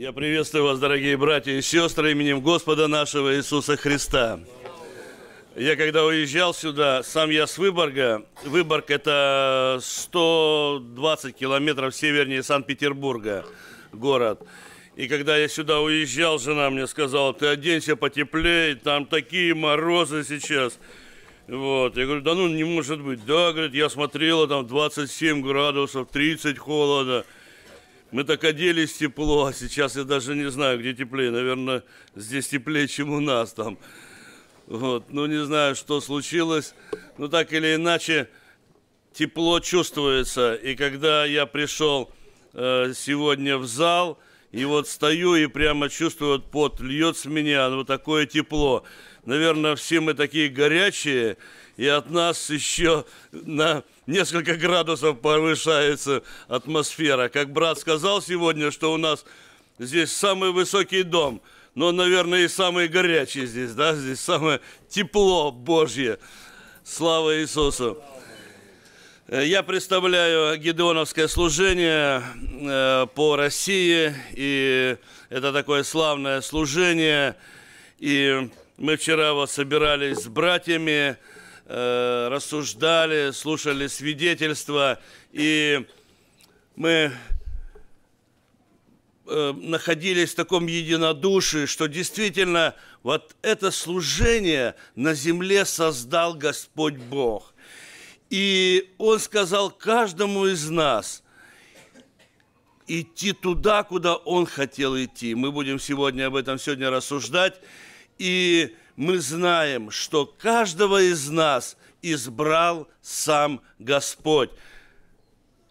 Я приветствую вас, дорогие братья и сестры, именем Господа нашего Иисуса Христа. Я когда уезжал сюда, сам я с Выборга. Выборг – это 120 километров севернее Санкт-Петербурга, город. И когда я сюда уезжал, жена мне сказала, ты оденься потеплее, там такие морозы сейчас. Вот, я говорю, да ну не может быть. Да, говорит, я смотрела, там 27 градусов, 30 холода. Мы так оделись тепло, а сейчас я даже не знаю, где теплее. Наверное, здесь теплее, чем у нас там. Вот, ну не знаю, что случилось. Но ну, так или иначе, тепло чувствуется. И когда я пришел э, сегодня в зал, и вот стою и прямо чувствую, вот пот льет с меня, вот такое тепло. Наверное, все мы такие горячие, и от нас еще на несколько градусов повышается атмосфера. Как брат сказал сегодня, что у нас здесь самый высокий дом, но, наверное, и самый горячий здесь, да, здесь самое тепло Божье. Слава Иисусу! Я представляю Гедеоновское служение э, по России, и это такое славное служение. И мы вчера вот собирались с братьями, Э, рассуждали, слушали свидетельства, и мы э, находились в таком единодушии, что действительно вот это служение на земле создал Господь Бог. И Он сказал каждому из нас – идти туда, куда он хотел идти. Мы будем сегодня об этом сегодня рассуждать. И мы знаем, что каждого из нас избрал сам Господь.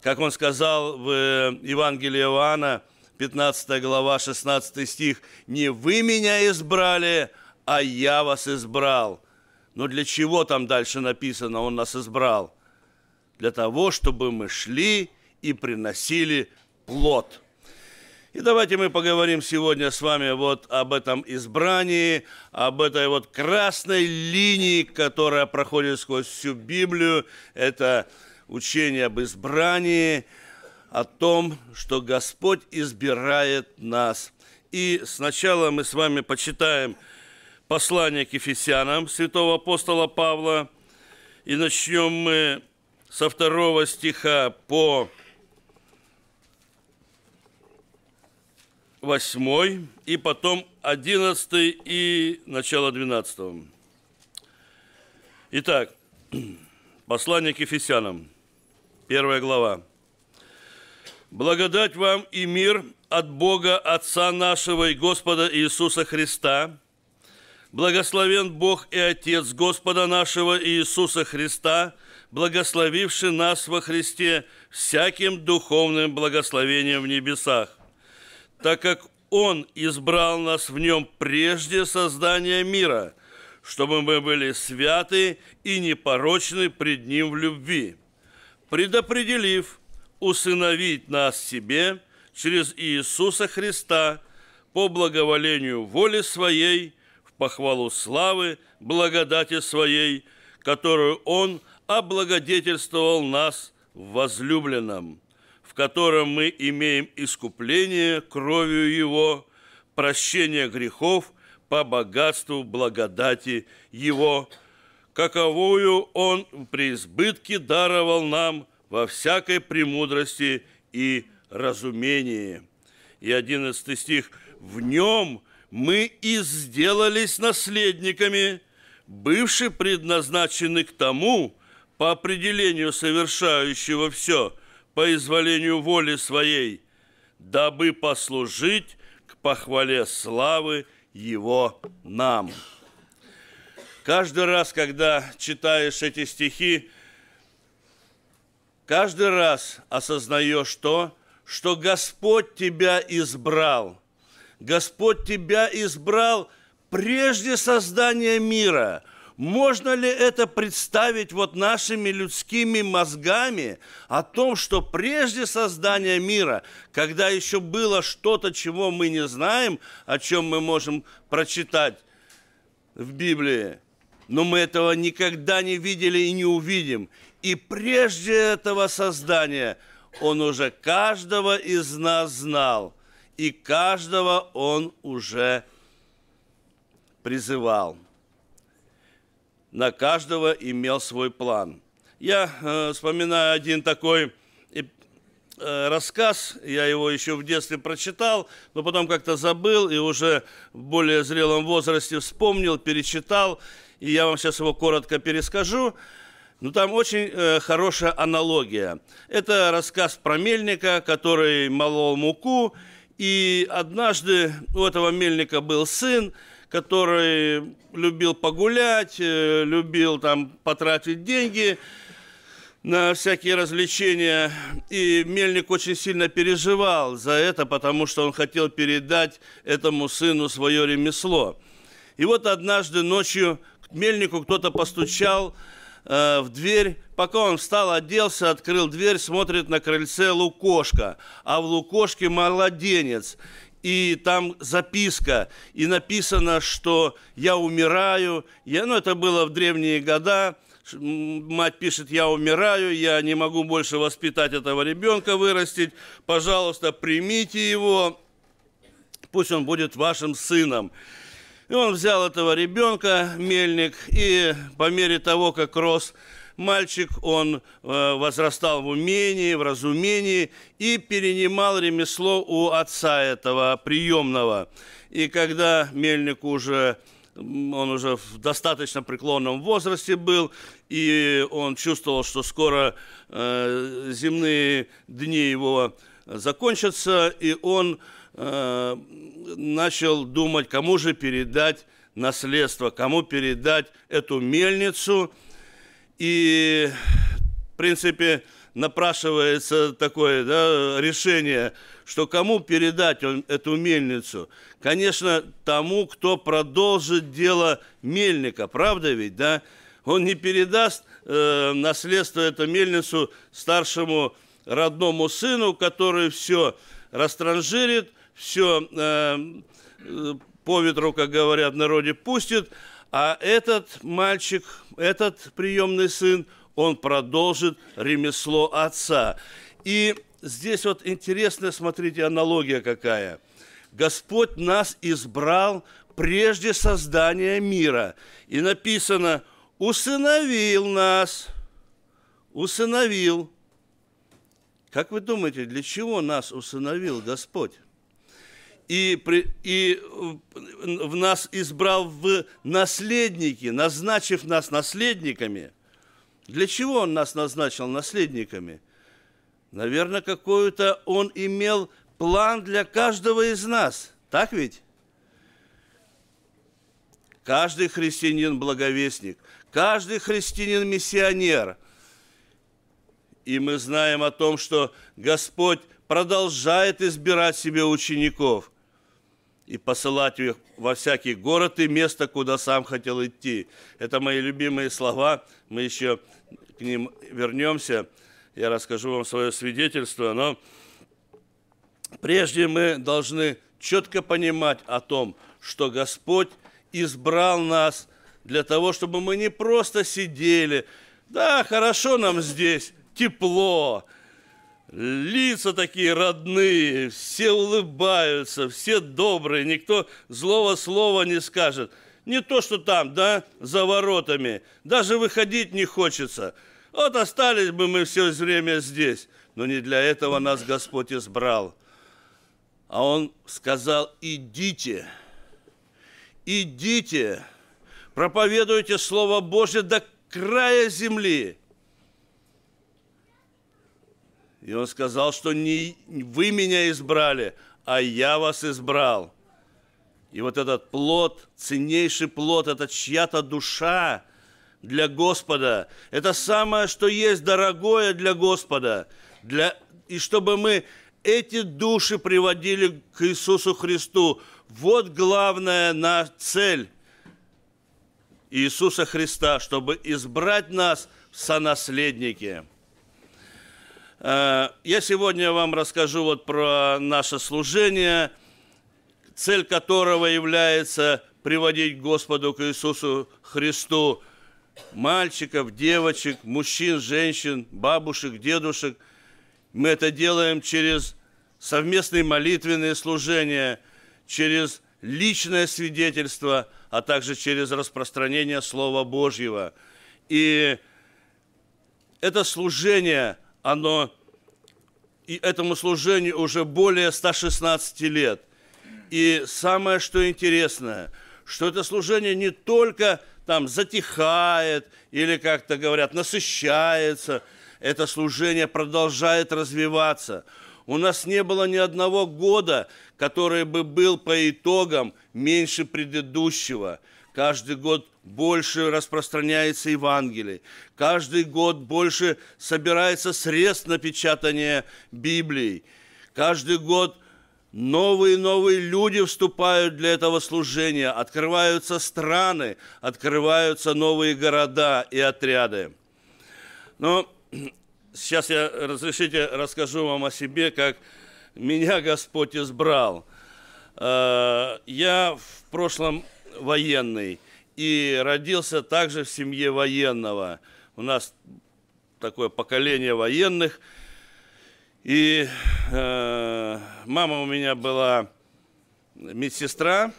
Как он сказал в э, Евангелии Иоанна, 15 глава, 16 стих, «Не вы меня избрали, а я вас избрал». Но для чего там дальше написано «Он нас избрал»? Для того, чтобы мы шли и приносили плод – и давайте мы поговорим сегодня с вами вот об этом избрании, об этой вот красной линии, которая проходит сквозь всю Библию. Это учение об избрании, о том, что Господь избирает нас. И сначала мы с вами почитаем послание к Ефесянам святого апостола Павла. И начнем мы со второго стиха по восьмой, и потом одиннадцатый и начало двенадцатого. Итак, послание к Ефесянам, первая глава. «Благодать вам и мир от Бога Отца нашего и Господа Иисуса Христа. Благословен Бог и Отец Господа нашего Иисуса Христа, благословивший нас во Христе всяким духовным благословением в небесах, так как Он избрал нас в Нем прежде создания мира, чтобы мы были святы и непорочны пред Ним в любви, предопределив усыновить нас себе через Иисуса Христа по благоволению воли Своей в похвалу славы, благодати Своей, которую Он облагодетельствовал нас в возлюбленном котором мы имеем искупление кровью Его, прощение грехов по богатству благодати Его, каковую Он при избытке даровал нам во всякой премудрости и разумении. И одиннадцатый стих. «В нем мы и сделались наследниками, бывшие предназначены к тому, по определению совершающего все – по изволению воли своей, дабы послужить к похвале славы Его нам. Каждый раз, когда читаешь эти стихи, каждый раз осознаешь то, что Господь тебя избрал. Господь тебя избрал прежде создания мира – можно ли это представить вот нашими людскими мозгами о том, что прежде создания мира, когда еще было что-то, чего мы не знаем, о чем мы можем прочитать в Библии, но мы этого никогда не видели и не увидим. И прежде этого создания он уже каждого из нас знал, и каждого он уже призывал на каждого имел свой план. Я э, вспоминаю один такой э, рассказ, я его еще в детстве прочитал, но потом как-то забыл и уже в более зрелом возрасте вспомнил, перечитал, и я вам сейчас его коротко перескажу. Но ну, там очень э, хорошая аналогия. Это рассказ про мельника, который молол муку, и однажды у этого мельника был сын, который любил погулять, э, любил там потратить деньги на всякие развлечения. И Мельник очень сильно переживал за это, потому что он хотел передать этому сыну свое ремесло. И вот однажды ночью к Мельнику кто-то постучал э, в дверь. Пока он встал, оделся, открыл дверь, смотрит на крыльце лукошка. А в лукошке младенец и там записка, и написано, что я умираю. Я, ну, это было в древние года. Мать пишет, я умираю, я не могу больше воспитать этого ребенка, вырастить. Пожалуйста, примите его, пусть он будет вашим сыном. И он взял этого ребенка, мельник, и по мере того, как рос мальчик, он э, возрастал в умении, в разумении и перенимал ремесло у отца этого приемного. И когда мельник уже он уже в достаточно преклонном возрасте был, и он чувствовал, что скоро э, земные дни его закончатся, и он э, начал думать, кому же передать наследство, кому передать эту мельницу – и, в принципе, напрашивается такое да, решение, что кому передать он, эту мельницу? Конечно, тому, кто продолжит дело мельника, правда ведь, да? Он не передаст э, наследство эту мельницу старшему родному сыну, который все растранжирит, все э, э, по ветру, как говорят в народе, пустит, а этот мальчик этот приемный сын, он продолжит ремесло отца. И здесь вот интересная, смотрите, аналогия какая. Господь нас избрал прежде создания мира. И написано, усыновил нас, усыновил. Как вы думаете, для чего нас усыновил Господь? и, и э, в нас избрал в наследники, назначив нас наследниками. Для чего он нас назначил наследниками? Наверное, какой-то он имел план для каждого из нас. Так ведь? Каждый христианин благовестник, каждый христианин миссионер. И мы знаем о том, что Господь продолжает избирать себе учеников – и посылать их во всякий город и место, куда сам хотел идти. Это мои любимые слова, мы еще к ним вернемся. Я расскажу вам свое свидетельство, но прежде мы должны четко понимать о том, что Господь избрал нас для того, чтобы мы не просто сидели, да, хорошо нам здесь, тепло, лица такие родные, все улыбаются, все добрые, никто злого слова не скажет. Не то, что там, да, за воротами. Даже выходить не хочется. Вот остались бы мы все время здесь. Но не для этого нас Господь избрал. А Он сказал, идите, идите, проповедуйте Слово Божье до края земли. И он сказал, что не вы меня избрали, а я вас избрал. И вот этот плод, ценнейший плод, это чья-то душа для Господа. Это самое, что есть дорогое для Господа. Для... И чтобы мы эти души приводили к Иисусу Христу. Вот главная на цель Иисуса Христа, чтобы избрать нас в сонаследники. Э, я сегодня вам расскажу вот про наше служение, цель которого является приводить к Господу, к Иисусу Христу мальчиков, девочек, мужчин, женщин, бабушек, дедушек. Мы это делаем через совместные молитвенные служения, через личное свидетельство, а также через распространение Слова Божьего. И это служение – оно и этому служению уже более 116 лет. И самое, что интересное, что это служение не только там затихает или, как-то говорят, насыщается, это служение продолжает развиваться. У нас не было ни одного года, который бы был по итогам меньше предыдущего – Каждый год больше распространяется Евангелие. Каждый год больше собирается средств на печатание Библии. Каждый год новые и новые люди вступают для этого служения. Открываются страны, открываются новые города и отряды. Но сейчас я, разрешите, расскажу вам о себе, как меня Господь избрал. Э, я в прошлом военный и родился также в семье военного. У нас такое поколение военных. И э, мама у меня была медсестра.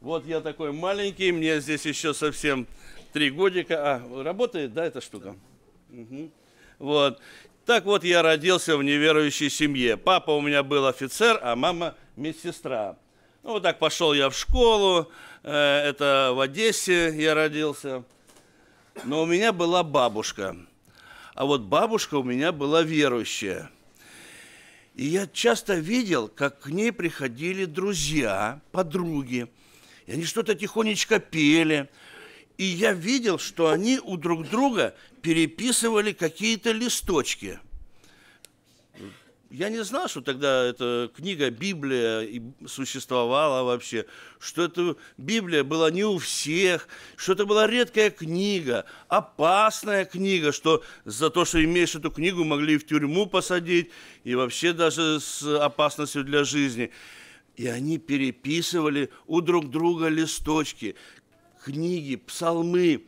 Вот я такой маленький, мне здесь еще совсем три годика. А, работает, да, эта штука? Угу. Вот. Так вот, я родился в неверующей семье. Папа у меня был офицер, а мама медсестра. Ну, вот так пошел я в школу, Э, это в Одессе я родился. Но у меня была бабушка. А вот бабушка у меня была верующая. И я часто видел, как к ней приходили друзья, подруги. И они что-то тихонечко пели. И я видел, что они у друг друга переписывали какие-то листочки – я не знал, что тогда эта книга Библия существовала вообще, что эта Библия была не у всех, что это была редкая книга, опасная книга, что за то, что имеешь эту книгу, могли в тюрьму посадить, и вообще даже с опасностью для жизни. И они переписывали у друг друга листочки, книги, псалмы.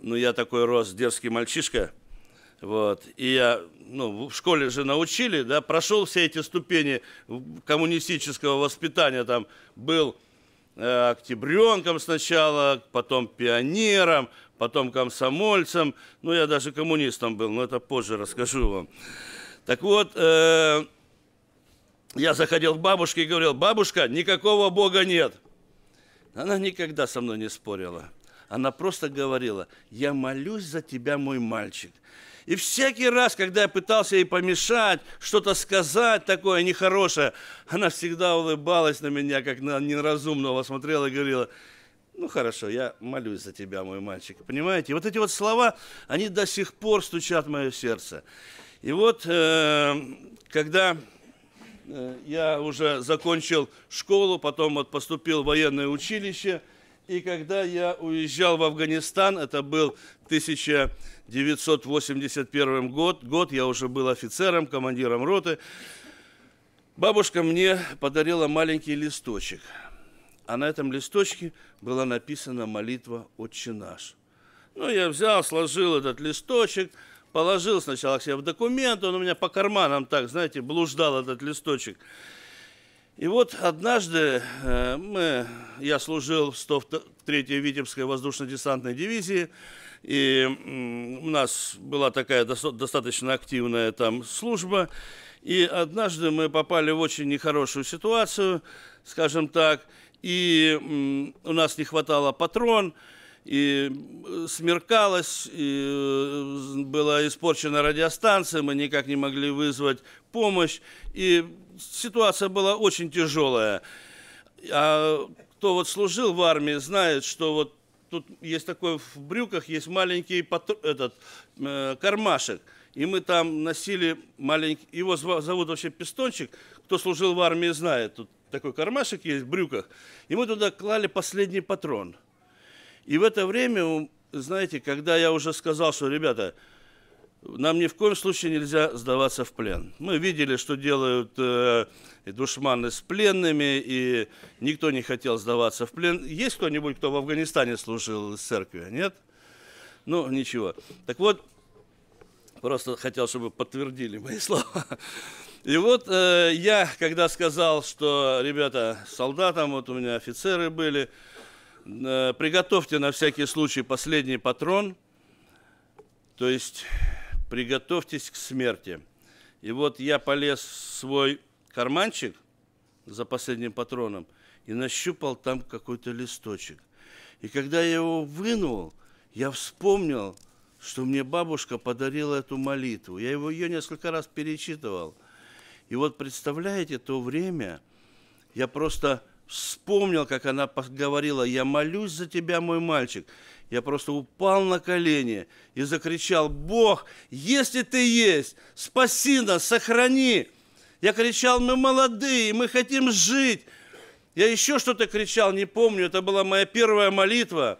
Ну, я такой рос, дерзкий мальчишка – вот. И я, ну, в школе же научили, да, прошел все эти ступени коммунистического воспитания, там был э, октябренком сначала, потом пионером, потом комсомольцем, ну, я даже коммунистом был, но это позже расскажу вам. Так вот, э, я заходил к бабушке и говорил, бабушка, никакого Бога нет. Она никогда со мной не спорила. Она просто говорила, я молюсь за тебя, мой мальчик. И всякий раз, когда я пытался ей помешать, что-то сказать такое нехорошее, она всегда улыбалась на меня, как на неразумного, смотрела и говорила, ну хорошо, я молюсь за тебя, мой мальчик. Понимаете? И вот эти вот слова, они до сих пор стучат в мое сердце. И вот, э, когда э, я уже закончил школу, потом вот поступил в военное училище – и когда я уезжал в Афганистан, это был 1981 год, год я уже был офицером, командиром роты, бабушка мне подарила маленький листочек. А на этом листочке была написана молитва «Отче наш». Ну, я взял, сложил этот листочек, положил сначала себе в документ, он у меня по карманам так, знаете, блуждал этот листочек – и вот однажды э, мы, я служил в 103-й Витебской воздушно-десантной дивизии, и у нас была такая достаточно активная там служба, и однажды мы попали в очень нехорошую ситуацию, скажем так, и у нас не хватало патрон, и э, смеркалось, и э, была испорчена радиостанция, мы никак не могли вызвать помощь, и ситуация была очень тяжелая. А кто вот служил в армии, знает, что вот тут есть такой в брюках, есть маленький патру, этот, э, кармашек. И мы там носили маленький, его зовут вообще Пистончик, кто служил в армии, знает, тут такой кармашек есть в брюках. И мы туда клали последний патрон. И в это время, знаете, когда я уже сказал, что, ребята, нам ни в коем случае нельзя сдаваться в плен. Мы видели, что делают э, душманы с пленными, и никто не хотел сдаваться в плен. Есть кто-нибудь, кто в Афганистане служил из церкви? Нет? Ну, ничего. Так вот, просто хотел, чтобы подтвердили мои слова. И вот э, я, когда сказал, что, ребята, солдатам, вот у меня офицеры были, э, приготовьте на всякий случай последний патрон, то есть приготовьтесь к смерти. И вот я полез в свой карманчик за последним патроном и нащупал там какой-то листочек. И когда я его вынул, я вспомнил, что мне бабушка подарила эту молитву. Я его, ее несколько раз перечитывал. И вот представляете, то время я просто вспомнил, как она говорила, «Я молюсь за тебя, мой мальчик». Я просто упал на колени и закричал, «Бог, если ты есть, спаси нас, сохрани!» Я кричал, «Мы молодые, мы хотим жить!» Я еще что-то кричал, не помню, это была моя первая молитва.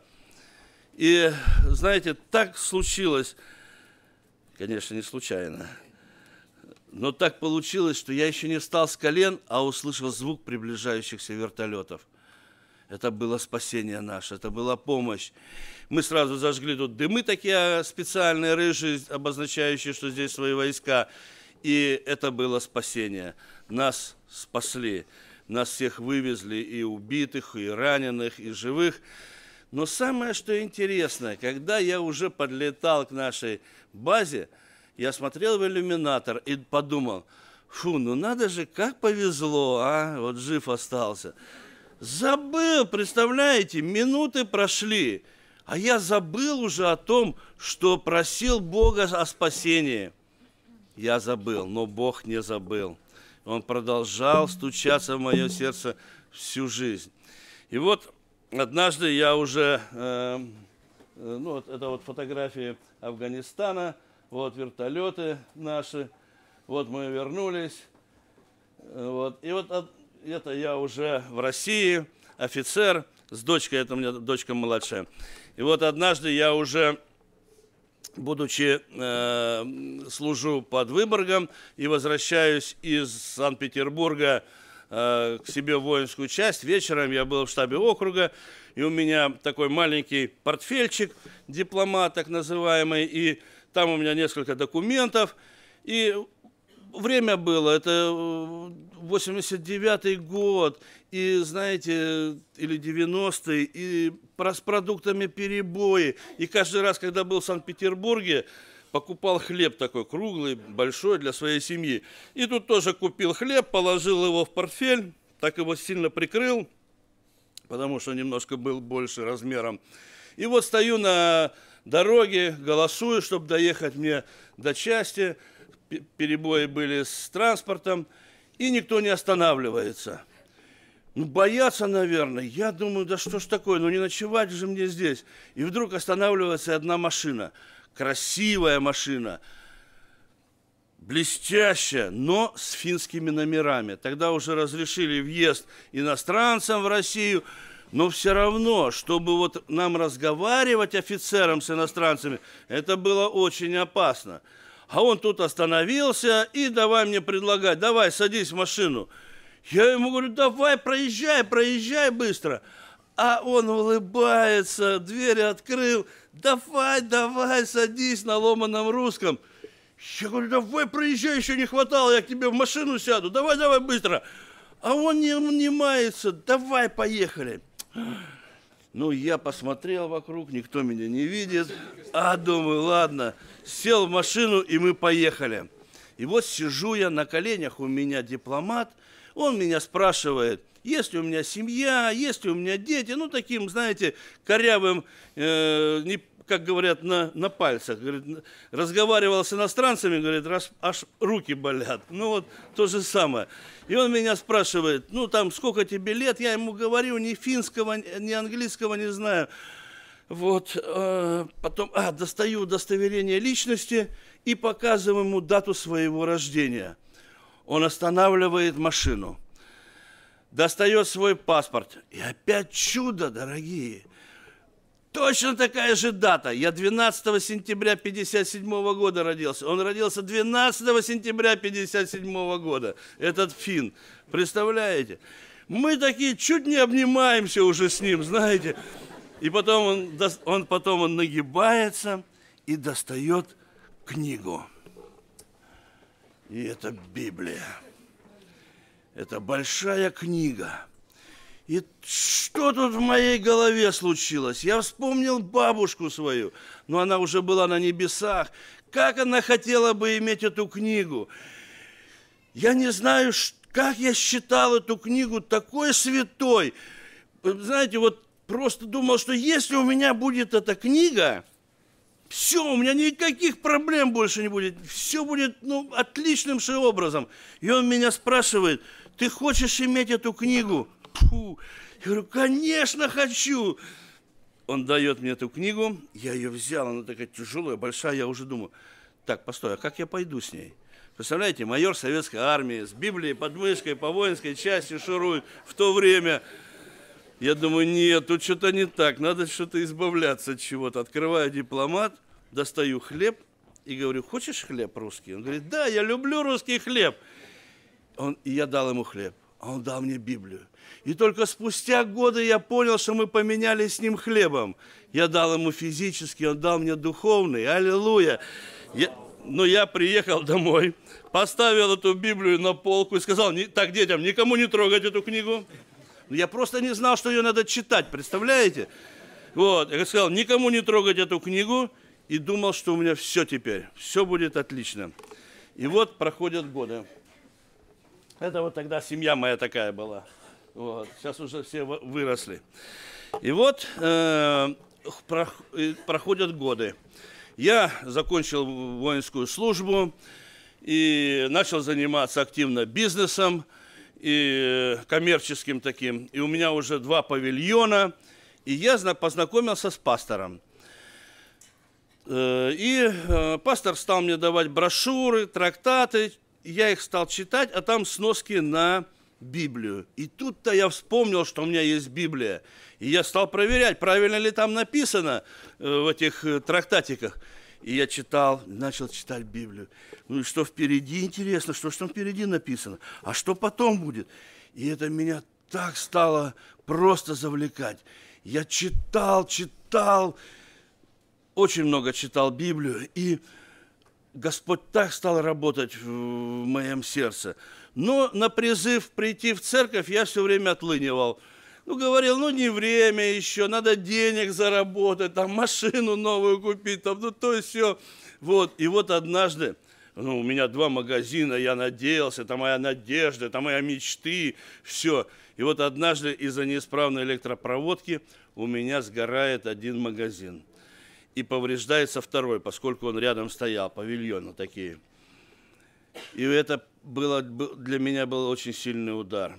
И, знаете, так случилось, конечно, не случайно – но так получилось, что я еще не встал с колен, а услышал звук приближающихся вертолетов. Это было спасение наше, это была помощь. Мы сразу зажгли тут дымы такие а, специальные, рыжие, обозначающие, что здесь свои войска. И это было спасение. Нас спасли. Нас всех вывезли и убитых, и раненых, и живых. Но самое, что интересно, когда я уже подлетал к нашей базе – я смотрел в иллюминатор и подумал, фу, ну надо же, как повезло, а, вот жив остался. Забыл, представляете, минуты прошли, а я забыл уже о том, что просил Бога о спасении. Я забыл, но Бог не забыл. Он продолжал стучаться в мое сердце всю жизнь. И вот однажды я уже, эм, э, ну вот это вот фотографии Афганистана – вот вертолеты наши. Вот мы вернулись. Вот. И вот это я уже в России, офицер, с дочкой, это у меня дочка младшая. И вот однажды я уже, будучи, э, служу под Выборгом и возвращаюсь из Санкт-Петербурга э, к себе в воинскую часть. Вечером я был в штабе округа, и у меня такой маленький портфельчик, дипломат так называемый, и там у меня несколько документов. И время было, это 89 э, год, и, знаете, или 90-й, и с продуктами перебои. И каждый раз, когда был в Санкт-Петербурге, покупал хлеб такой круглый, большой для своей семьи. И тут тоже купил хлеб, положил его в портфель, так его сильно прикрыл, потому что немножко был больше размером. И вот стою на дороги, голосую, чтобы доехать мне до части, перебои были с транспортом, и никто не останавливается. Ну, боятся, наверное. Я думаю, да что ж такое, ну не ночевать же мне здесь. И вдруг останавливается одна машина. Красивая машина. Блестящая, но с финскими номерами. Тогда уже разрешили въезд иностранцам в Россию. Но все равно, чтобы вот нам разговаривать офицерам с иностранцами, это было очень опасно. А он тут остановился и давай мне предлагать, давай, садись в машину. Я ему говорю, давай, проезжай, проезжай быстро. А он улыбается, двери открыл, давай, давай, садись на ломаном русском. Я говорю, давай, проезжай, еще не хватало, я к тебе в машину сяду, давай, давай, быстро. А он не унимается, давай, поехали. Ну, я посмотрел вокруг, никто меня не видит. А, думаю, ладно. Сел в машину, и мы поехали. И вот сижу я на коленях, у меня дипломат. Он меня спрашивает, есть ли у меня семья, есть ли у меня дети. Ну, таким, знаете, корявым, э, не как говорят, на, на пальцах. Говорит, разговаривал с иностранцами, говорит, раз, аж руки болят. Ну вот то же самое. И он меня спрашивает, ну там сколько тебе лет? Я ему говорю, ни финского, ни английского не знаю. Вот, э, потом, а, достаю удостоверение личности и показываю ему дату своего рождения. Он останавливает машину, достает свой паспорт. И опять чудо, дорогие – Точно такая же дата. Я 12 сентября 1957 года родился. Он родился 12 сентября 1957 года, этот фин. Представляете? Мы такие чуть не обнимаемся уже с ним, знаете. И потом он, он, потом он нагибается и достает книгу. И это Библия. Это большая книга и что тут в моей голове случилось? Я вспомнил бабушку свою, но она уже была на небесах. Как она хотела бы иметь эту книгу? Я не знаю, как я считал эту книгу такой святой. Знаете, вот просто думал, что если у меня будет эта книга, все, у меня никаких проблем больше не будет. Все будет ну, отличным же образом. И он меня спрашивает, ты хочешь иметь эту книгу? Пу. Я говорю, конечно, хочу. Он дает мне эту книгу, я ее взял, она такая тяжелая, большая, я уже думаю, так, постой, а как я пойду с ней? Представляете, майор советской армии с Библией под мышкой по воинской части шурует в то время. Я думаю, нет, тут что-то не так, надо что-то избавляться от чего-то. Открываю дипломат, достаю хлеб и говорю, хочешь хлеб русский? Он говорит, да, я люблю русский хлеб. Он, и я дал ему хлеб, а он дал мне Библию. И только спустя годы я понял, что мы поменялись с ним хлебом. Я дал ему физический, он дал мне духовный. Аллилуйя! Я, но ну, я приехал домой, поставил эту Библию на полку и сказал, так, детям, никому не трогать эту книгу. Ну, я просто не знал, что ее надо читать, представляете? Вот, я сказал, никому не трогать эту книгу, и думал, что у меня все теперь, все будет отлично. И вот проходят годы. Это вот тогда семья моя такая была. Вот. Сейчас уже все выросли. И вот э, проходят годы. Я закончил воинскую службу и начал заниматься активно бизнесом и э, коммерческим таким. И у меня уже два павильона. И я познакомился с пастором. Э, и э, пастор стал мне давать брошюры, трактаты. Я их стал читать, а там сноски на Библию. И тут-то я вспомнил, что у меня есть Библия. И я стал проверять, правильно ли там написано э, в этих э, трактатиках. И я читал, начал читать Библию. Ну и что впереди, интересно, что же там впереди написано? А что потом будет? И это меня так стало просто завлекать. Я читал, читал, очень много читал Библию. И Господь так стал работать в моем сердце – но на призыв прийти в церковь я все время отлынивал. Ну, говорил, ну, не время еще, надо денег заработать, там, машину новую купить, там, ну, то и все. Вот, и вот однажды, ну, у меня два магазина, я надеялся, это моя надежда, это моя мечты, все. И вот однажды из-за неисправной электропроводки у меня сгорает один магазин. И повреждается второй, поскольку он рядом стоял, павильоны такие. И это было, для меня был очень сильный удар.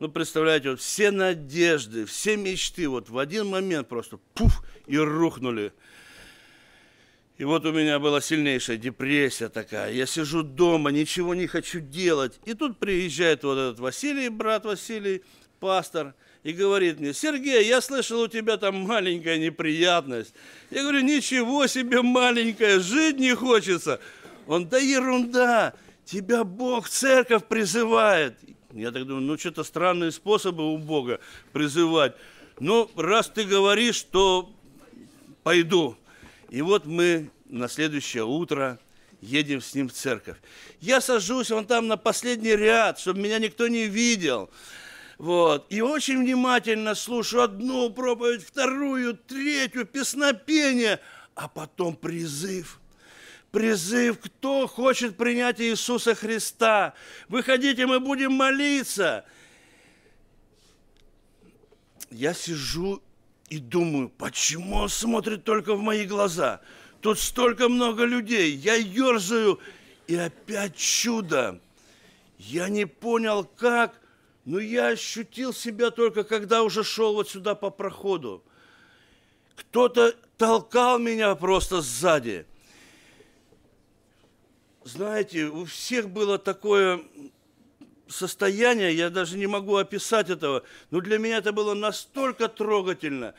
Ну, представляете, вот все надежды, все мечты вот в один момент просто пуф и рухнули. И вот у меня была сильнейшая депрессия такая. Я сижу дома, ничего не хочу делать. И тут приезжает вот этот Василий, брат Василий, пастор, и говорит мне, Сергей, я слышал, у тебя там маленькая неприятность. Я говорю, ничего себе маленькая, жить не хочется. Он, да ерунда, тебя Бог, церковь призывает. Я так думаю, ну что-то странные способы у Бога призывать. Ну, раз ты говоришь, то пойду. И вот мы на следующее утро едем с ним в церковь. Я сажусь вон там на последний ряд, чтобы меня никто не видел. Вот. И очень внимательно слушаю одну проповедь, вторую, третью, песнопение, а потом призыв – призыв, кто хочет принять Иисуса Христа. Выходите, мы будем молиться. Я сижу и думаю, почему он смотрит только в мои глаза? Тут столько много людей, я ерзаю, и опять чудо. Я не понял, как, но я ощутил себя только, когда уже шел вот сюда по проходу. Кто-то толкал меня просто сзади – знаете, у всех было такое состояние, я даже не могу описать этого, но для меня это было настолько трогательно,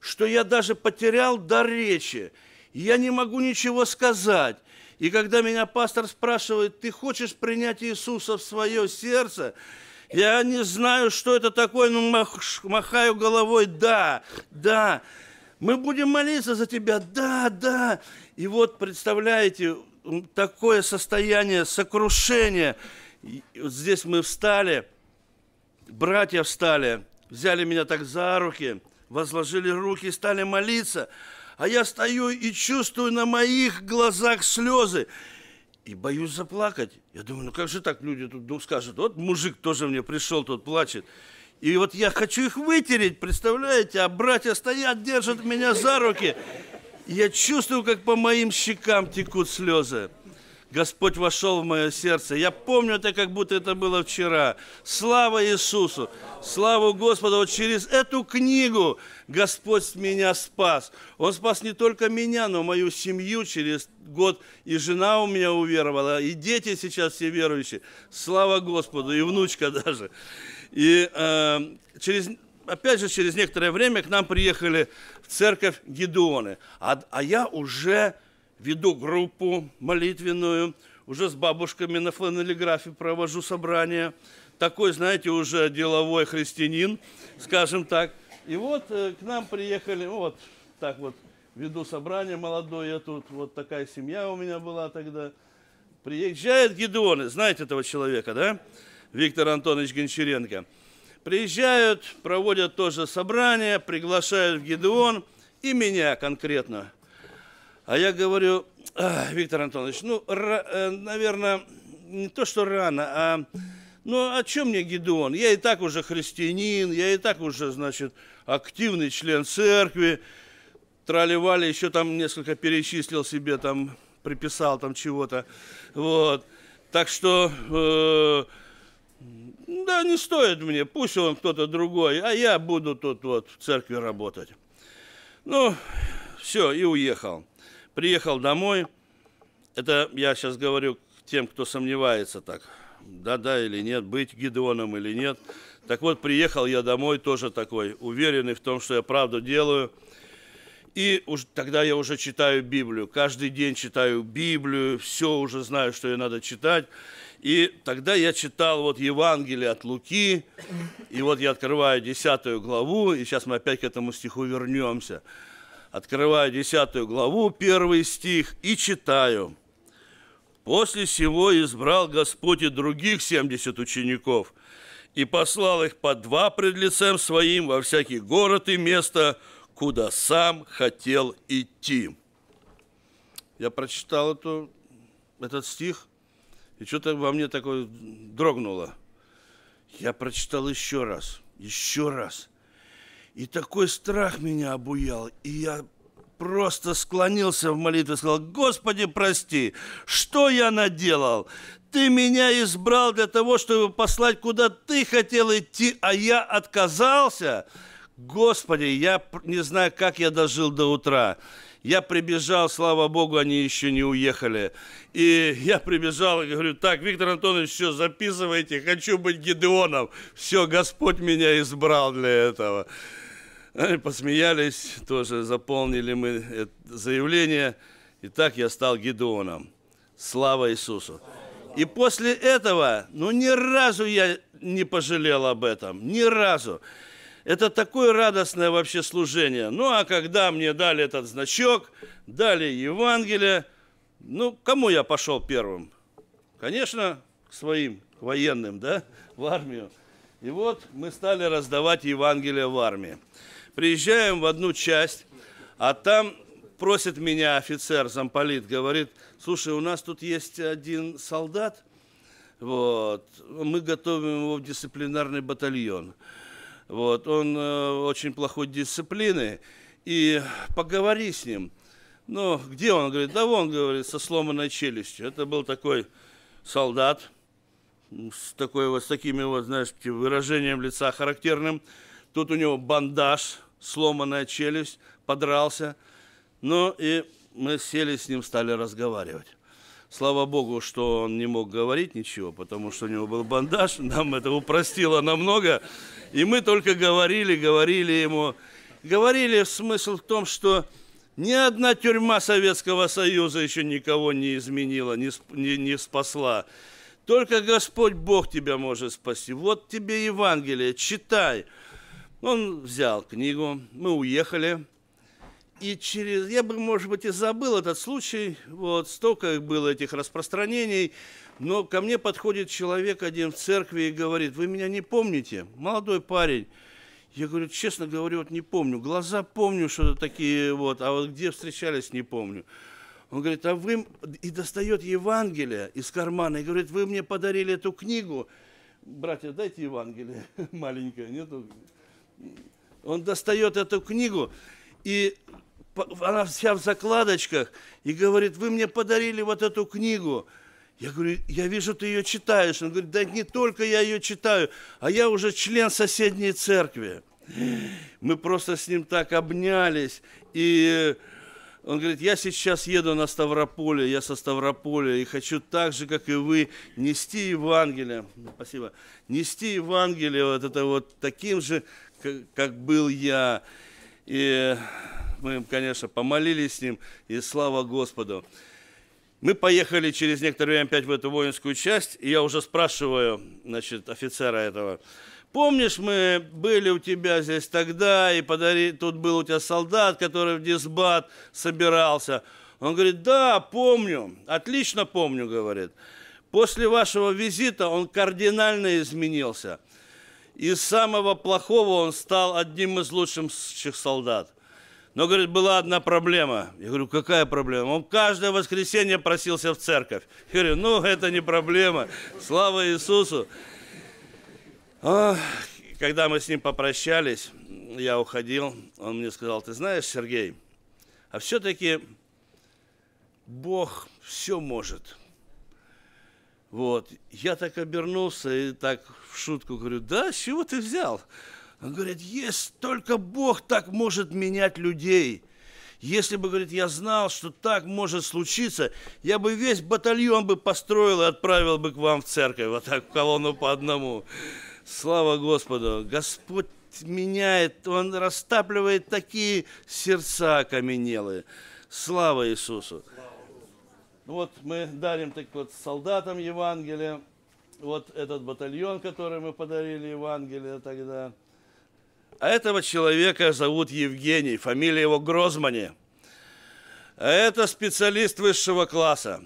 что я даже потерял дар речи. Я не могу ничего сказать. И когда меня пастор спрашивает, ты хочешь принять Иисуса в свое сердце, я не знаю, что это такое, но мах, махаю головой, да, да. Мы будем молиться за тебя, да, да. И вот, представляете, такое состояние сокрушения. Здесь мы встали, братья встали, взяли меня так за руки, возложили руки и стали молиться. А я стою и чувствую на моих глазах слезы. И боюсь заплакать. Я думаю, ну как же так люди тут ну, скажут? Вот мужик тоже мне пришел, тот плачет. И вот я хочу их вытереть, представляете? А братья стоят, держат меня за руки я чувствую, как по моим щекам текут слезы. Господь вошел в мое сердце. Я помню это, как будто это было вчера. Слава Иисусу! Слава Господу! Вот через эту книгу Господь меня спас. Он спас не только меня, но мою семью через год. И жена у меня уверовала, и дети сейчас все верующие. Слава Господу! И внучка даже. И э, через опять же, через некоторое время к нам приехали в церковь Гедеоны. А, а я уже веду группу молитвенную, уже с бабушками на фланелиграфе провожу собрания. Такой, знаете, уже деловой христианин, скажем так. И вот э, к нам приехали, вот так вот, веду собрание молодое, я тут, вот такая семья у меня была тогда. Приезжает Гедеоны, знаете этого человека, да? Виктор Антонович Гончаренко – Приезжают, проводят тоже собрание, приглашают в Гедеон и меня конкретно. А я говорю, Виктор Антонович, ну, э, наверное, не то, что рано, а... Ну, о а чем мне Гедеон? Я и так уже христианин, я и так уже, значит, активный член церкви. Тролливали, еще там несколько перечислил себе, там, приписал там чего-то. Вот. Так что... -э да не стоит мне, пусть он кто-то другой, а я буду тут вот в церкви работать. Ну, все, и уехал. Приехал домой. Это я сейчас говорю к тем, кто сомневается так, да-да или нет, быть Гидеоном или нет. Так вот, приехал я домой тоже такой, уверенный в том, что я правду делаю. И уж, тогда я уже читаю Библию. Каждый день читаю Библию, все уже знаю, что ее надо читать. И тогда я читал вот Евангелие от Луки, и вот я открываю десятую главу, и сейчас мы опять к этому стиху вернемся. Открываю десятую главу, первый стих, и читаю. «После сего избрал Господь и других семьдесят учеников, и послал их по два пред лицем своим во всякий город и место, куда сам хотел идти». Я прочитал эту, этот стих – и что-то во мне такое дрогнуло. Я прочитал еще раз, еще раз. И такой страх меня обуял, и я просто склонился в молитве и сказал, «Господи, прости, что я наделал? Ты меня избрал для того, чтобы послать, куда ты хотел идти, а я отказался? Господи, я не знаю, как я дожил до утра». Я прибежал, слава богу, они еще не уехали. И я прибежал и говорю, так, Виктор Антонович, все, записывайте, хочу быть Гедеоном. Все, Господь меня избрал для этого. Они э, Посмеялись, тоже заполнили мы заявление. И так я стал Гедеоном. Слава Иисусу! И после этого, ну ни разу я не пожалел об этом, ни разу. Это такое радостное вообще служение. Ну, а когда мне дали этот значок, дали Евангелие, ну, кому я пошел первым? Конечно, к своим, к военным, да, в армию. И вот мы стали раздавать Евангелие в армии. Приезжаем в одну часть, а там просит меня офицер, замполит, говорит, слушай, у нас тут есть один солдат, вот, мы готовим его в дисциплинарный батальон. Вот, он э, очень плохой дисциплины. И поговори с ним. Ну, где он? Говорит, да вон, говорит, со сломанной челюстью. Это был такой солдат с, такой вот, с такими вот, знаешь, выражением лица характерным. Тут у него бандаж, сломанная челюсть, подрался. Ну и мы сели с ним, стали разговаривать. Слава богу, что он не мог говорить ничего, потому что у него был бандаж, нам это упростило намного. И мы только говорили, говорили ему. Говорили смысл в том, что ни одна тюрьма Советского Союза еще никого не изменила, не, не, не спасла. Только Господь Бог тебя может спасти. Вот тебе Евангелие, читай. Он взял книгу, мы уехали и через... Я бы, может быть, и забыл этот случай, вот, столько было этих распространений, но ко мне подходит человек один в церкви и говорит, вы меня не помните? Молодой парень. Я говорю, честно говорю, вот не помню. Глаза помню, что-то такие вот, а вот где встречались, не помню. Он говорит, а вы... И достает Евангелие из кармана и говорит, вы мне подарили эту книгу. Братья, дайте Евангелие маленькое, нету? Он достает эту книгу, и она вся в закладочках, и говорит, вы мне подарили вот эту книгу. Я говорю, я вижу, ты ее читаешь. Он говорит, да не только я ее читаю, а я уже член соседней церкви. Мы просто с ним так обнялись. И он говорит, я сейчас еду на Ставрополе, я со Ставрополя, и хочу так же, как и вы, нести Евангелие. Спасибо. Нести Евангелие вот это вот таким же, как, как был я. И мы, конечно, помолились с ним, и слава Господу. Мы поехали через некоторое время опять в эту воинскую часть, и я уже спрашиваю, значит, офицера этого, помнишь, мы были у тебя здесь тогда, и подари... тут был у тебя солдат, который в дисбат собирался. Он говорит, да, помню, отлично помню, говорит. После вашего визита он кардинально изменился. Из самого плохого он стал одним из лучших солдат. Но, говорит, была одна проблема. Я говорю, какая проблема? Он каждое воскресенье просился в церковь. Я говорю, ну, это не проблема. Слава Иисусу. Ох, когда мы с ним попрощались, я уходил, он мне сказал, ты знаешь, Сергей, а все-таки Бог все может. Вот. Я так обернулся и так в шутку говорю, да, с чего ты взял? Он Говорит, есть только Бог так может менять людей. Если бы, говорит, я знал, что так может случиться, я бы весь батальон бы построил и отправил бы к вам в церковь, вот так, в колонну по одному. Слава Господу! Господь меняет, Он растапливает такие сердца окаменелые. Слава Иисусу! Вот мы дарим так вот солдатам Евангелие, вот этот батальон, который мы подарили Евангелие тогда – а этого человека зовут Евгений, фамилия его Грозмани. А это специалист высшего класса.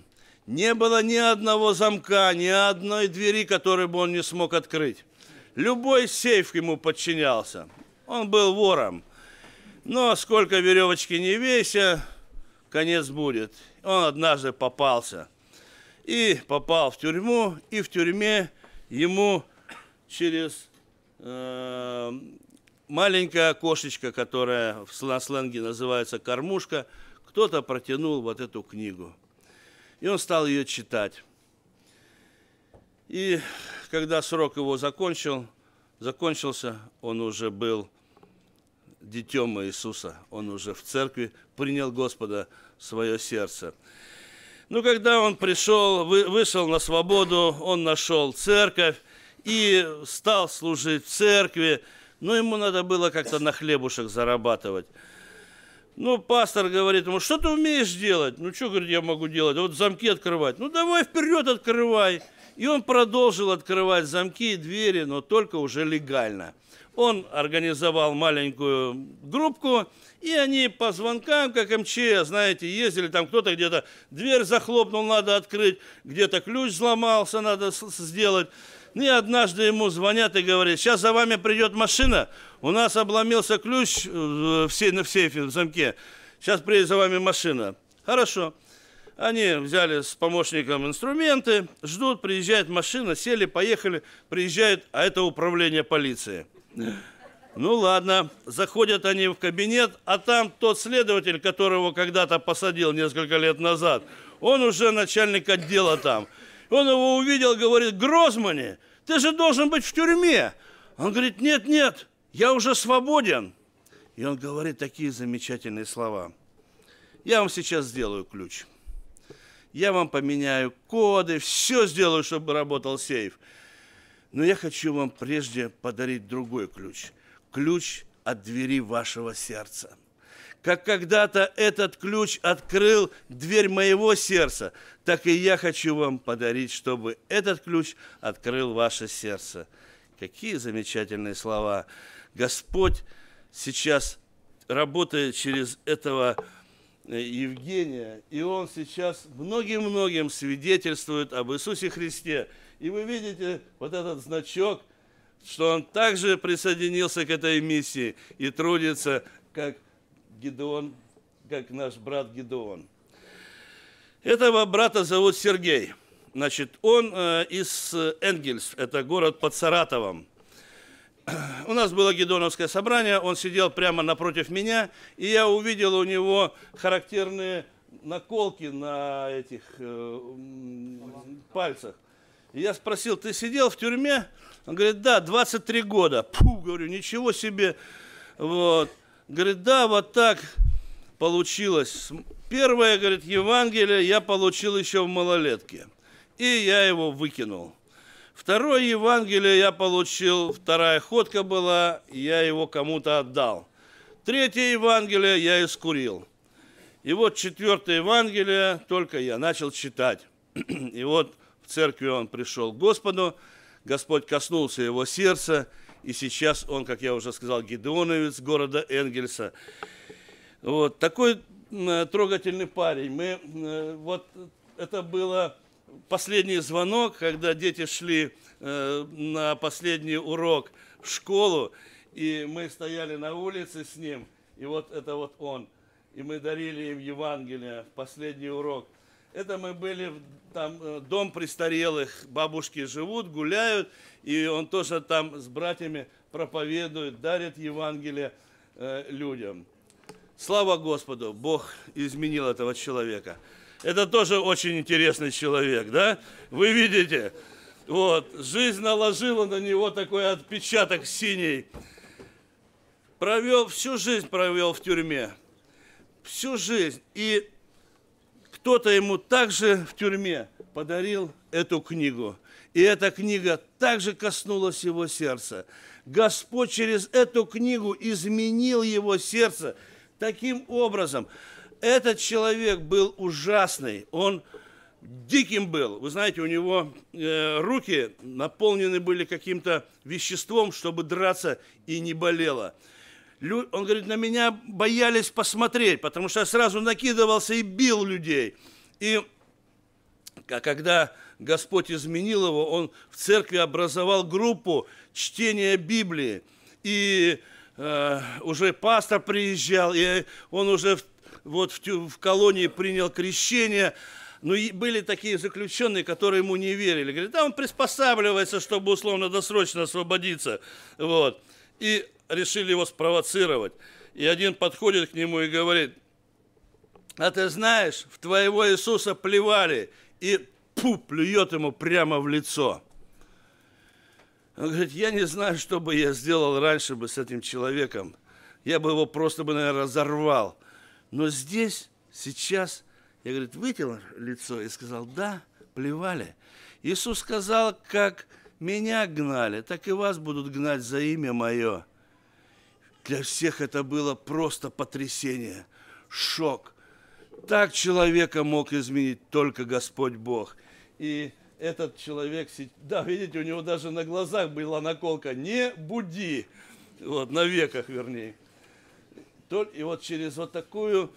Не было ни одного замка, ни одной двери, которую бы он не смог открыть. Любой сейф ему подчинялся. Он был вором. Но сколько веревочки не веся, конец будет. Он однажды попался. И попал в тюрьму, и в тюрьме ему через э, маленькое окошечко, которое в сленге называется кормушка, кто-то протянул вот эту книгу. И он стал ее читать. И когда срок его закончил, закончился, он уже был детем Иисуса, он уже в церкви принял Господа в свое сердце. Но ну, когда он пришел, вышел на свободу, он нашел церковь и стал служить в церкви, но ну, ему надо было как-то на хлебушек зарабатывать. Ну, пастор говорит ему, что ты умеешь делать? Ну, что, говорит, я могу делать? Вот замки открывать. Ну, давай вперед открывай. И он продолжил открывать замки и двери, но только уже легально. Он организовал маленькую группку, и они по звонкам, как МЧС, знаете, ездили, там кто-то где-то дверь захлопнул, надо открыть, где-то ключ сломался, надо сделать. Ну, и однажды ему звонят и говорят, сейчас за вами придет машина, у нас обломился ключ э, ну, в сейфе, в замке, сейчас приедет за вами машина. Хорошо. Они взяли с помощником инструменты, ждут, приезжает машина, сели, поехали, приезжают, а это управление полиции. Ну ладно, заходят они в кабинет, а там тот следователь, которого когда-то посадил несколько лет назад, он уже начальник отдела там. Он его увидел, говорит, Грозмане, ты же должен быть в тюрьме. Он говорит, нет, нет, я уже свободен. И он говорит такие замечательные слова. Я вам сейчас сделаю ключ. Я вам поменяю коды, все сделаю, чтобы работал сейф. Но я хочу вам прежде подарить другой ключ. Ключ от двери вашего сердца. Как когда-то этот ключ открыл дверь моего сердца, так и я хочу вам подарить, чтобы этот ключ открыл ваше сердце. Какие замечательные слова. Господь сейчас работает через этого э, Евгения, и он сейчас многим-многим свидетельствует об Иисусе Христе. И вы видите вот этот значок, что он также присоединился к этой миссии и трудится, как Гедеон, как наш брат Гедеон. Этого брата зовут Сергей. Значит, он э, из Энгельс, это город под Саратовом. У нас было Гедоновское собрание, он сидел прямо напротив меня, и я увидел у него характерные наколки на этих э, пальцах. И я спросил, ты сидел в тюрьме? Он говорит, да, 23 года. Пу, говорю, ничего себе. Вот. Говорит, да, вот так получилось. Первое, говорит, Евангелие я получил еще в малолетке. И я его выкинул. Второе Евангелие я получил, вторая ходка была, я его кому-то отдал. Третье Евангелие я искурил. И вот четвертое Евангелие только я начал читать. И вот в церкви он пришел к Господу, Господь коснулся его сердца, и сейчас он, как я уже сказал, гедеоновец города Энгельса. Вот такой э, трогательный парень. Мы, э, вот это было последний звонок, когда дети шли э, на последний урок в школу, и мы стояли на улице с ним, и вот это вот он. И мы дарили им Евангелие, последний урок – это мы были, там э, дом престарелых, бабушки живут, гуляют, и он тоже там с братьями проповедует, дарит Евангелие э, людям. Слава Господу, Бог изменил этого человека. Это тоже очень интересный человек, да? Вы видите, вот, жизнь наложила на него такой отпечаток синий. Провел, всю жизнь провел в тюрьме. Всю жизнь. И кто-то ему также в тюрьме подарил эту книгу. И эта книга также коснулась его сердца. Господь через эту книгу изменил его сердце таким образом. Этот человек был ужасный, он диким был. Вы знаете, у него э, руки наполнены были каким-то веществом, чтобы драться и не болело он говорит, на меня боялись посмотреть, потому что я сразу накидывался и бил людей. И когда Господь изменил его, он в церкви образовал группу чтения Библии. И э, уже пастор приезжал, и он уже в, вот в, в колонии принял крещение. Но ну, были такие заключенные, которые ему не верили. Говорит, да, он приспосабливается, чтобы условно-досрочно освободиться. Вот. И решили его спровоцировать. И один подходит к нему и говорит, а ты знаешь, в твоего Иисуса плевали, и пу, плюет ему прямо в лицо. Он говорит, я не знаю, что бы я сделал раньше бы с этим человеком. Я бы его просто бы, наверное, разорвал. Но здесь, сейчас, я, говорит, вытер лицо и сказал, да, плевали. Иисус сказал, как меня гнали, так и вас будут гнать за имя мое. Для всех это было просто потрясение, шок. Так человека мог изменить только Господь Бог. И этот человек, да, видите, у него даже на глазах была наколка «Не буди», вот, на веках вернее. И вот через вот такую,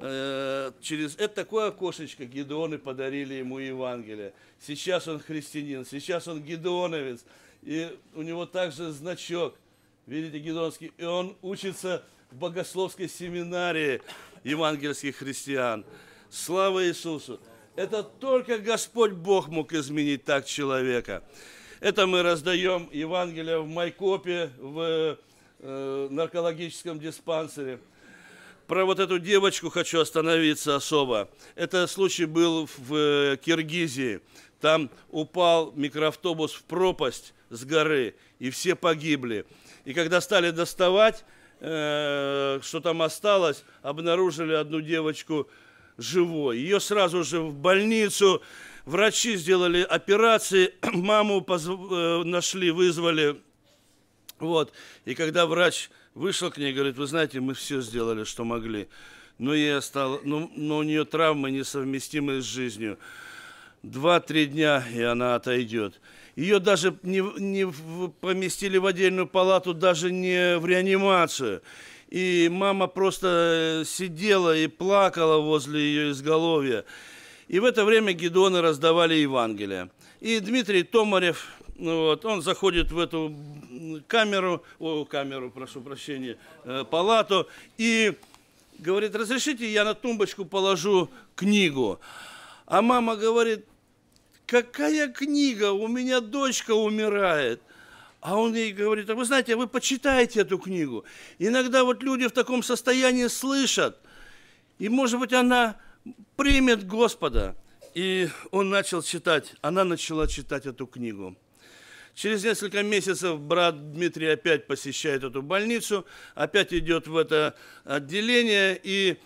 э, через это такое окошечко Гедеоны подарили ему Евангелие. Сейчас он христианин, сейчас он гедеоновец, и у него также значок – Видите, Гедонский, и он учится в богословской семинарии евангельских христиан. Слава Иисусу! Это только Господь Бог мог изменить так человека. Это мы раздаем Евангелие в Майкопе, в э, наркологическом диспансере. Про вот эту девочку хочу остановиться особо. Это случай был в э, Киргизии. Там упал микроавтобус в пропасть с горы, и все погибли. И когда стали доставать, э, что там осталось, обнаружили одну девочку живой. Ее сразу же в больницу, врачи сделали операции, маму позв- э, нашли, вызвали. Вот. И когда врач вышел к ней, говорит, вы знаете, мы все сделали, что могли. Но, ей стало, но, но у нее травмы несовместимы с жизнью. Два-три дня, и она отойдет. Ее даже не, не поместили в отдельную палату, даже не в реанимацию. И мама просто э, сидела и плакала возле ее изголовья. И в это время Гедоны раздавали Евангелие. И Дмитрий Томарев, ну вот, он заходит в эту камеру, о, камеру, прошу прощения, э, палату, и говорит, разрешите, я на тумбочку положу книгу. А мама говорит, какая книга, у меня дочка умирает. А он ей говорит, а вы знаете, вы почитайте эту книгу. Иногда вот люди в таком состоянии слышат, и, может быть, она примет Господа. И он начал читать, она начала читать эту книгу. Через несколько месяцев брат Дмитрий опять посещает эту больницу, опять идет в это отделение, и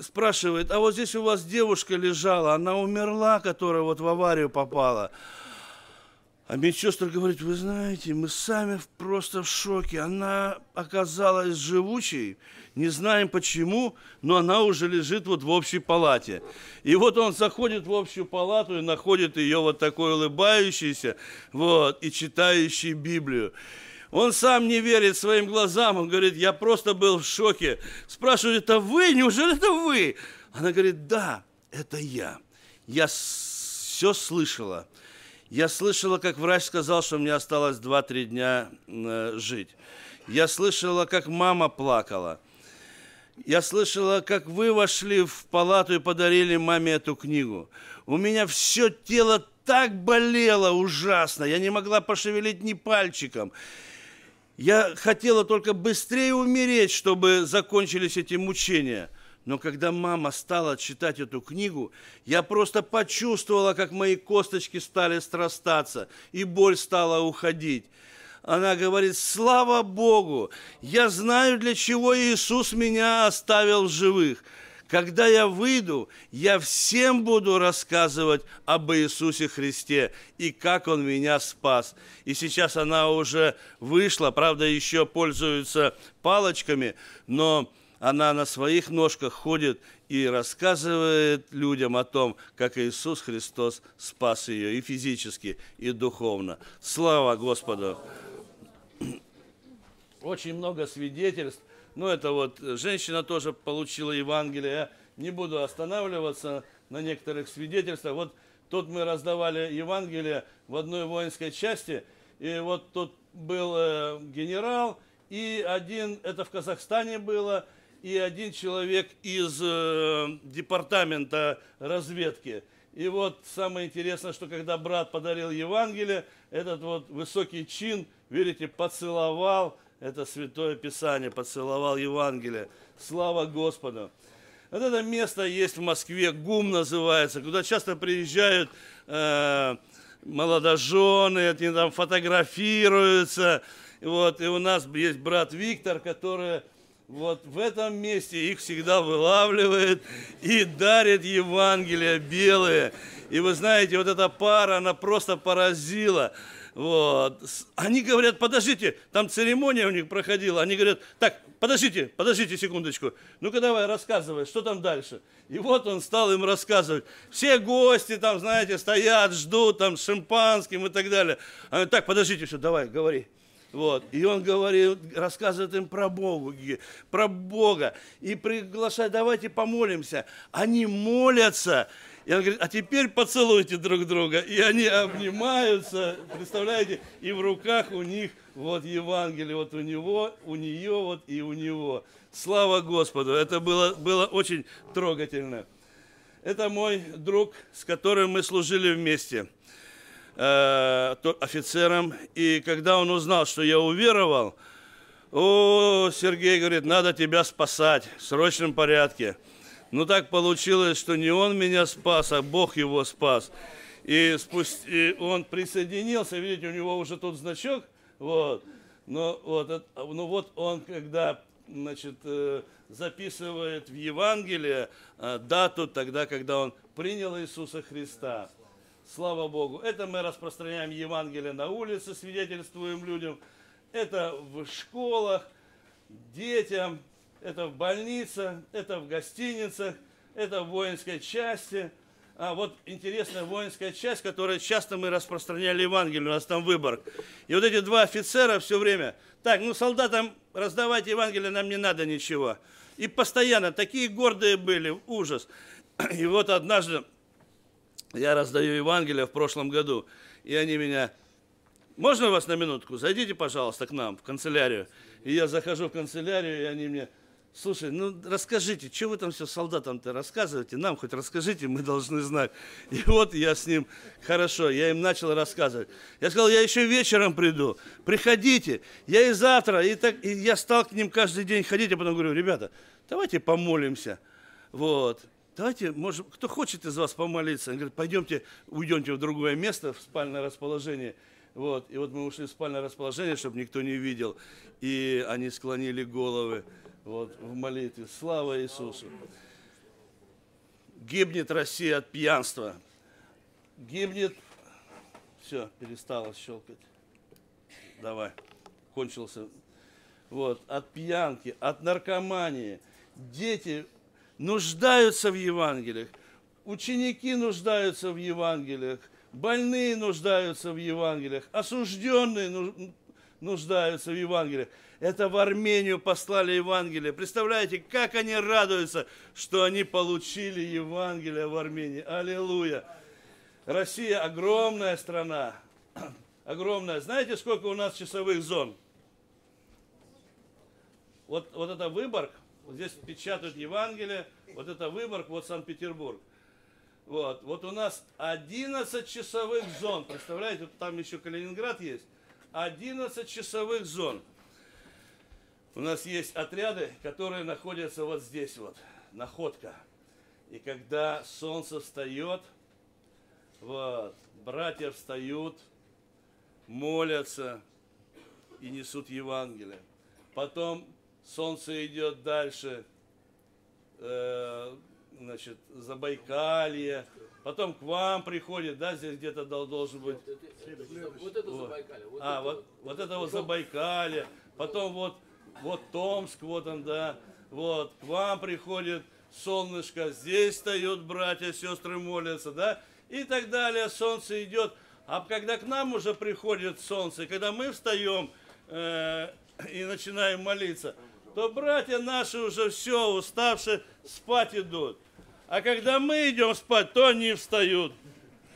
спрашивает, а вот здесь у вас девушка лежала, она умерла, которая вот в аварию попала. А медсестра говорит, вы знаете, мы сами просто в шоке. Она оказалась живучей, не знаем почему, но она уже лежит вот в общей палате. И вот он заходит в общую палату и находит ее вот такой улыбающейся, вот, и читающей Библию. Он сам не верит своим глазам. Он говорит, я просто был в шоке. Спрашиваю, это вы? Неужели это вы? Она говорит, да, это я. Я все слышала. Я слышала, как врач сказал, что мне осталось 2-3 дня э, жить. Я слышала, как мама плакала. Я слышала, как вы вошли в палату и подарили маме эту книгу. У меня все тело так болело ужасно. Я не могла пошевелить ни пальчиком. Я хотела только быстрее умереть, чтобы закончились эти мучения. Но когда мама стала читать эту книгу, я просто почувствовала, как мои косточки стали страстаться, и боль стала уходить. Она говорит, слава Богу, я знаю, для чего Иисус меня оставил в живых – когда я выйду, я всем буду рассказывать об Иисусе Христе и как Он меня спас. И сейчас она уже вышла, правда, еще пользуется палочками, но она на своих ножках ходит и рассказывает людям о том, как Иисус Христос спас ее и физически, и духовно. Слава Господу! Очень много свидетельств ну, это вот э, женщина тоже получила Евангелие. Я э. не буду останавливаться на некоторых свидетельствах. Вот тут мы раздавали Евангелие в одной воинской части. И вот тут был э, генерал, и один, это в Казахстане было, и один человек из э, департамента разведки. И вот самое интересное, что когда брат подарил Евангелие, этот вот высокий чин, верите, поцеловал, это Святое Писание, поцеловал Евангелие. Слава Господу! Вот это место есть в Москве, ГУМ называется, куда часто приезжают э, молодожены, они там фотографируются. Вот, и у нас есть брат Виктор, который вот в этом месте их всегда вылавливает и дарит Евангелие белые. И вы знаете, вот эта пара, она просто поразила. Вот. Они говорят, подождите, там церемония у них проходила. Они говорят, так, подождите, подождите секундочку. Ну-ка давай, рассказывай, что там дальше? И вот он стал им рассказывать. Все гости там, знаете, стоят, ждут там с шампанским и так далее. Они так, подождите, все, давай, говори. Вот. И он говорит, рассказывает им про Бога, про Бога. И приглашает, давайте помолимся. Они молятся, и она говорит, а теперь поцелуйте друг друга. И они обнимаются, представляете, и в руках у них вот Евангелие, вот у него, у нее, вот и у него. Слава Господу, это было, было очень трогательно. Это мой друг, с которым мы служили вместе э, офицером. И когда он узнал, что я уверовал, о, Сергей говорит, надо тебя спасать в срочном порядке. Но ну так получилось, что не он меня спас, а Бог его спас. И, спусть, и он присоединился, видите, у него уже тут значок, вот. Но вот, ну вот он, когда значит, э, записывает в Евангелие э, дату тогда, когда он принял Иисуса Христа. Слава Богу. Это мы распространяем Евангелие на улице, свидетельствуем людям. Это в школах, детям, это в больнице, это в гостиницах, это в воинской части. А вот интересная воинская часть, которая часто мы распространяли Евангелие, у нас там выбор. И вот эти два офицера все время, так, ну солдатам раздавать Евангелие нам не надо ничего. И постоянно такие гордые были, ужас. И вот однажды я раздаю Евангелие в прошлом году, и они меня, можно вас на минутку, зайдите, пожалуйста, к нам в канцелярию. И я захожу в канцелярию, и они мне, Слушай, ну расскажите, что вы там все солдатам-то рассказываете? Нам хоть расскажите, мы должны знать. И вот я с ним, хорошо, я им начал рассказывать. Я сказал, я еще вечером приду, приходите, я и завтра. И, так, и я стал к ним каждый день ходить, а потом говорю, ребята, давайте помолимся. Вот. Давайте, может, кто хочет из вас помолиться, он говорит, пойдемте, уйдемте в другое место, в спальное расположение. Вот. И вот мы ушли в спальное расположение, чтобы никто не видел. И они склонили головы вот, в молитве. Слава Иисусу! Гибнет Россия от пьянства. Гибнет... Все, перестало щелкать. Давай, кончился. Вот, от пьянки, от наркомании. Дети нуждаются в Евангелиях. Ученики нуждаются в Евангелиях. Больные нуждаются в Евангелиях. Осужденные нуждаются нуждаются в Евангелии. Это в Армению послали Евангелие. Представляете, как они радуются, что они получили Евангелие в Армении. Аллилуйя! Россия огромная страна. Огромная. Знаете, сколько у нас часовых зон? Вот, вот это Выборг, вот здесь печатают Евангелие, вот это Выборг, вот Санкт-Петербург. Вот, вот у нас 11 часовых зон, представляете, там еще Калининград есть. 11 часовых зон. У нас есть отряды, которые находятся вот здесь вот, находка. И когда солнце встает, вот, братья встают, молятся и несут Евангелие. Потом солнце идет дальше, э, значит, Забайкалье, Потом к вам приходит, да, здесь где-то должен быть. Вот это, вот, вот это Забайкалье. Вот а, это, вот, вот это вот Забайкалье. Потом вот, вот Томск, вот он, да. Вот, к вам приходит солнышко, здесь встают братья, сестры молятся, да. И так далее, солнце идет. А когда к нам уже приходит солнце, когда мы встаем э, и начинаем молиться, то братья наши уже все, уставшие, спать идут. А когда мы идем спать, то они встают.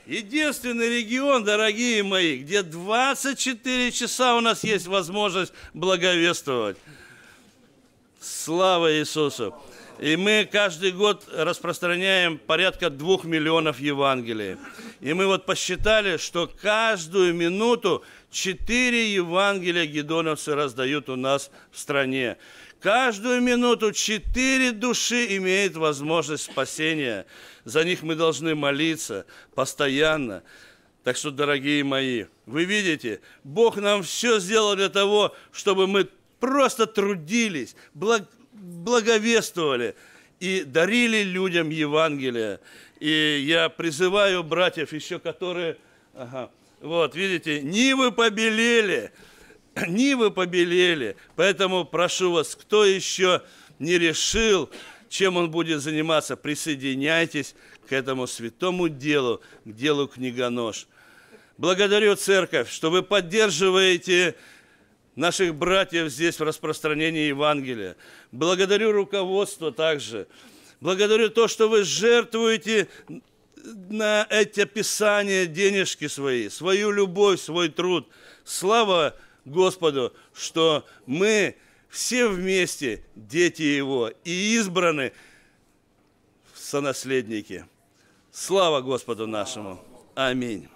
Единственный регион, дорогие мои, где 24 часа у нас есть возможность благовествовать. Слава Иисусу! И мы каждый год распространяем порядка двух миллионов Евангелий. И мы вот посчитали, что каждую минуту четыре Евангелия гедоновцы раздают у нас в стране. Каждую минуту четыре души имеют возможность спасения. За них мы должны молиться постоянно. Так что, дорогие мои, вы видите, Бог нам все сделал для того, чтобы мы просто трудились, благ... благовествовали и дарили людям Евангелие. И я призываю братьев еще, которые... Ага, вот, видите, нивы побелели, Нивы побелели, поэтому прошу вас, кто еще не решил, чем он будет заниматься, присоединяйтесь к этому святому делу, к делу книгонож. Благодарю церковь, что вы поддерживаете наших братьев здесь в распространении Евангелия. Благодарю руководство также. Благодарю то, что вы жертвуете на эти писания денежки свои, свою любовь, свой труд. Слава Господу, что мы все вместе дети Его и избраны сонаследники. Слава Господу нашему! Аминь.